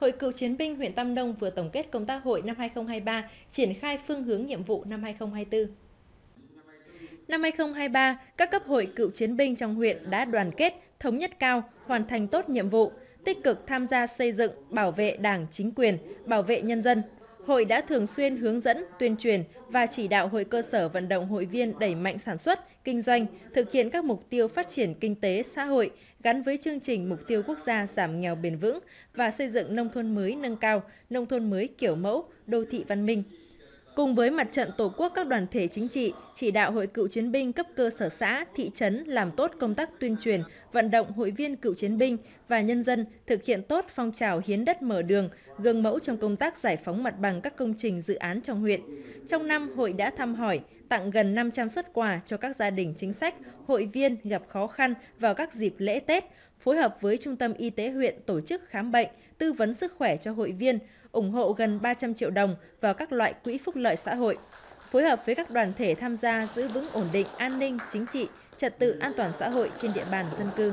Hội cựu chiến binh huyện Tam Nông vừa tổng kết công tác hội năm 2023, triển khai phương hướng nhiệm vụ năm 2024. Năm 2023, các cấp hội cựu chiến binh trong huyện đã đoàn kết, thống nhất cao, hoàn thành tốt nhiệm vụ, tích cực tham gia xây dựng, bảo vệ Đảng, chính quyền, bảo vệ nhân dân, hội đã thường xuyên hướng dẫn, tuyên truyền và chỉ đạo hội cơ sở vận động hội viên đẩy mạnh sản xuất, kinh doanh, thực hiện các mục tiêu phát triển kinh tế, xã hội gắn với chương trình mục tiêu quốc gia giảm nghèo bền vững và xây dựng nông thôn mới nâng cao, nông thôn mới kiểu mẫu, đô thị văn minh cùng với mặt trận tổ quốc các đoàn thể chính trị, chỉ đạo hội cựu chiến binh cấp cơ sở xã, thị trấn làm tốt công tác tuyên truyền, vận động hội viên cựu chiến binh và nhân dân thực hiện tốt phong trào hiến đất mở đường, gương mẫu trong công tác giải phóng mặt bằng các công trình dự án trong huyện. Trong năm, hội đã thăm hỏi, tặng gần 500 xuất quà cho các gia đình chính sách, hội viên gặp khó khăn vào các dịp lễ Tết, phối hợp với Trung tâm Y tế huyện tổ chức khám bệnh, tư vấn sức khỏe cho hội viên, ủng hộ gần 300 triệu đồng vào các loại quỹ phúc lợi xã hội, phối hợp với các đoàn thể tham gia giữ vững ổn định an ninh, chính trị, trật tự an toàn xã hội trên địa bàn dân cư.